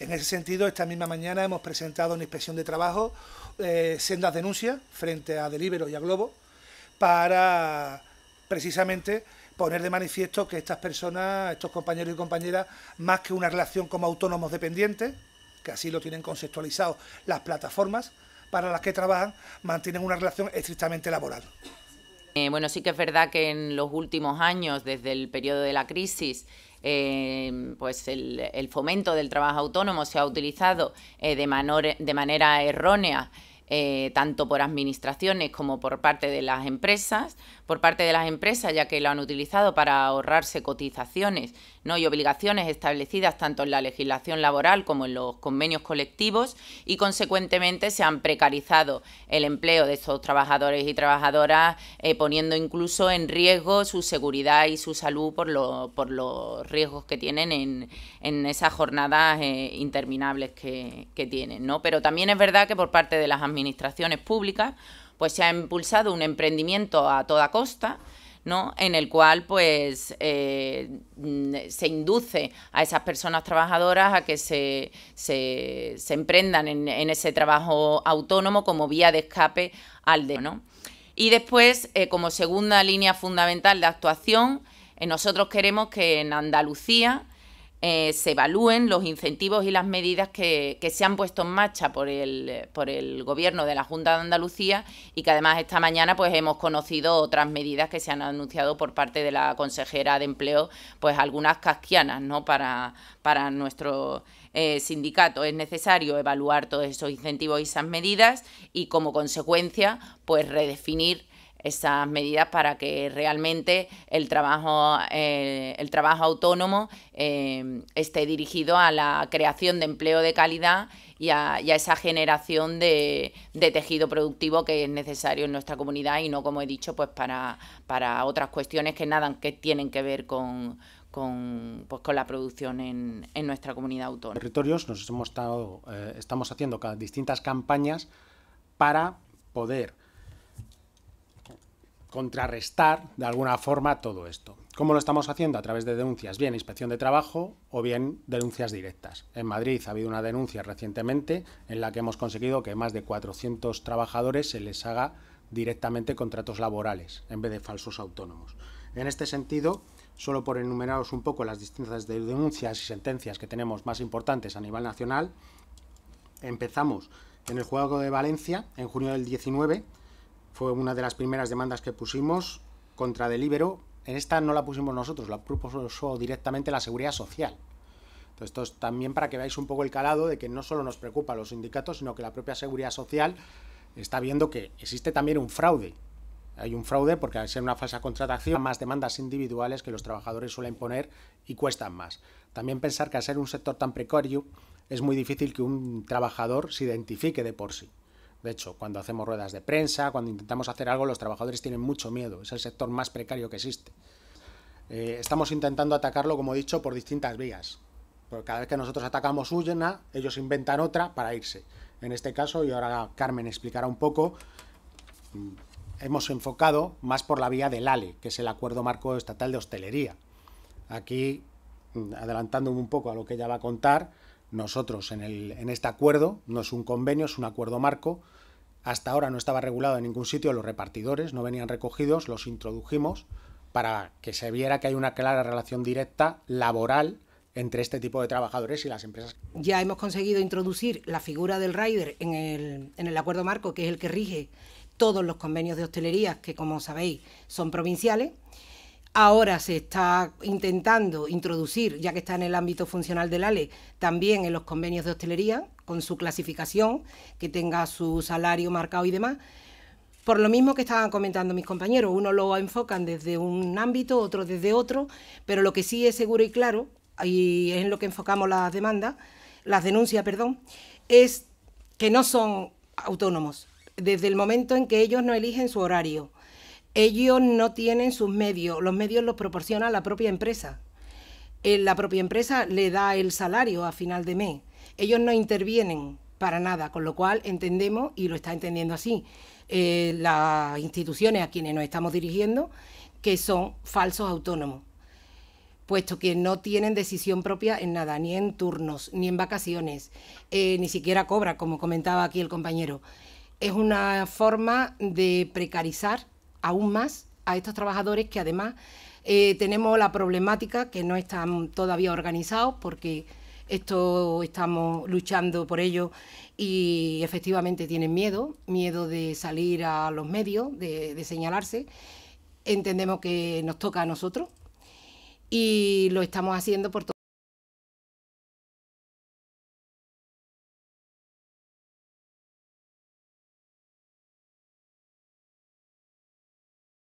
En ese sentido, esta misma mañana hemos presentado en inspección de trabajo eh, sendas denuncias frente a Delibero y a Globo para precisamente poner de manifiesto que estas personas, estos compañeros y compañeras, más que una relación como autónomos dependientes, que así lo tienen conceptualizado las plataformas para las que trabajan, mantienen una relación estrictamente laboral. Eh, bueno, sí que es verdad que en los últimos años, desde el periodo de la crisis, Em, pues el, fomento del trabajo autónomo se ha utilizado eh, de manera errónea eh, tanto por administraciones como por parte de las empresas, por parte de las empresas, ya que lo han utilizado para ahorrarse cotizaciones ¿no? y obligaciones establecidas tanto en la legislación laboral como en los convenios colectivos y, consecuentemente, se han precarizado el empleo de estos trabajadores y trabajadoras, eh, poniendo incluso en riesgo su seguridad y su salud por, por los riesgos que tienen en, esas jornadas eh, interminables que, tienen. ¿no? Pero también es verdad que por parte de las administraciones administraciones públicas, pues se ha impulsado un emprendimiento a toda costa, ¿no? en el cual pues eh, se induce a esas personas trabajadoras a que se, emprendan en, ese trabajo autónomo como vía de escape al de. ¿no? Y después, eh, como segunda línea fundamental de actuación, eh, nosotros queremos que en Andalucía eh, se evalúen los incentivos y las medidas que, se han puesto en marcha por el, por el gobierno de la Junta de Andalucía y que además esta mañana pues hemos conocido otras medidas que se han anunciado por parte de la consejera de empleo, pues algunas casquianas, ¿no? Para, para nuestro eh, sindicato. Es necesario evaluar todos esos incentivos y esas medidas y como consecuencia, pues redefinir esas medidas para que realmente el trabajo, eh, el trabajo autónomo eh, esté dirigido a la creación de empleo de calidad y a, esa generación de, de, tejido productivo que es necesario en nuestra comunidad y no, como he dicho, pues para, para otras cuestiones que nada que tienen que ver con, con, pues la producción en, en nuestra comunidad autónoma. Territorios nos hemos estado, eh, estamos haciendo distintas campañas para poder contrarrestar de alguna forma todo esto. ¿Cómo lo estamos haciendo? A través de denuncias, bien inspección de trabajo o bien denuncias directas. En Madrid ha habido una denuncia recientemente en la que hemos conseguido que más de 400 trabajadores se les haga directamente contratos laborales en vez de falsos autónomos. En este sentido, solo por enumeraros un poco las distintas denuncias y sentencias que tenemos más importantes a nivel nacional, empezamos en el Juego de Valencia en junio del 19 fue una de las primeras demandas que pusimos contra Delibero. En esta no la pusimos nosotros, la propuso directamente la Seguridad Social. Entonces, esto es también para que veáis un poco el calado de que no solo nos preocupa a los sindicatos, sino que la propia Seguridad Social está viendo que existe también un fraude. Hay un fraude porque al ser una falsa contratación, más demandas individuales que los trabajadores suelen poner y cuestan más. También pensar que al ser un sector tan precario, es muy difícil que un trabajador se identifique de por sí. De hecho, cuando hacemos ruedas de prensa, cuando intentamos hacer algo, los trabajadores tienen mucho miedo. Es el sector más precario que existe. Eh, estamos intentando atacarlo, como he dicho, por distintas vías. Porque cada vez que nosotros atacamos una, ellos inventan otra para irse. En este caso, y ahora Carmen explicará un poco, mm, hemos enfocado más por la vía del ALE, que es el Acuerdo Marco Estatal de Hostelería. Aquí, mm, adelantándome un poco a lo que ella va a contar, nosotros en, este acuerdo, no es un convenio, es un acuerdo marco, hasta ahora no estaba regulado en ningún sitio, los repartidores no venían recogidos, los introdujimos para que se viera que hay una clara relación directa laboral entre este tipo de trabajadores y las empresas. Ya hemos conseguido introducir la figura del rider en el, en el acuerdo marco, que es el que rige todos los convenios de hostelería, que como sabéis son provinciales. Ahora se está intentando introducir, ya que está en el ámbito funcional del ALE, también en los convenios de hostelería, con su clasificación, que tenga su salario marcado y demás. Por lo mismo que estaban comentando mis compañeros, uno lo enfocan desde un ámbito, otro desde otro, pero lo que sí es seguro y claro, y es en lo que enfocamos las demandas, las denuncias, perdón, es que no son autónomos. Desde el momento en que ellos no eligen su horario, ellos no tienen sus medios, los medios los proporciona la propia empresa. Eh, la propia empresa le da el salario a final de mes. Ellos no intervienen para nada, con lo cual entendemos, y lo está entendiendo así, eh, las instituciones a quienes nos estamos dirigiendo, que son falsos autónomos, puesto que no tienen decisión propia en nada, ni en turnos, ni en vacaciones, eh, ni siquiera cobra, como comentaba aquí el compañero. Es una forma de precarizar aún más a estos trabajadores que además eh, tenemos la problemática que no están todavía organizados porque esto estamos luchando por ello y efectivamente tienen miedo, miedo de salir a los medios, de, señalarse. Entendemos que nos toca a nosotros y lo estamos haciendo por todos.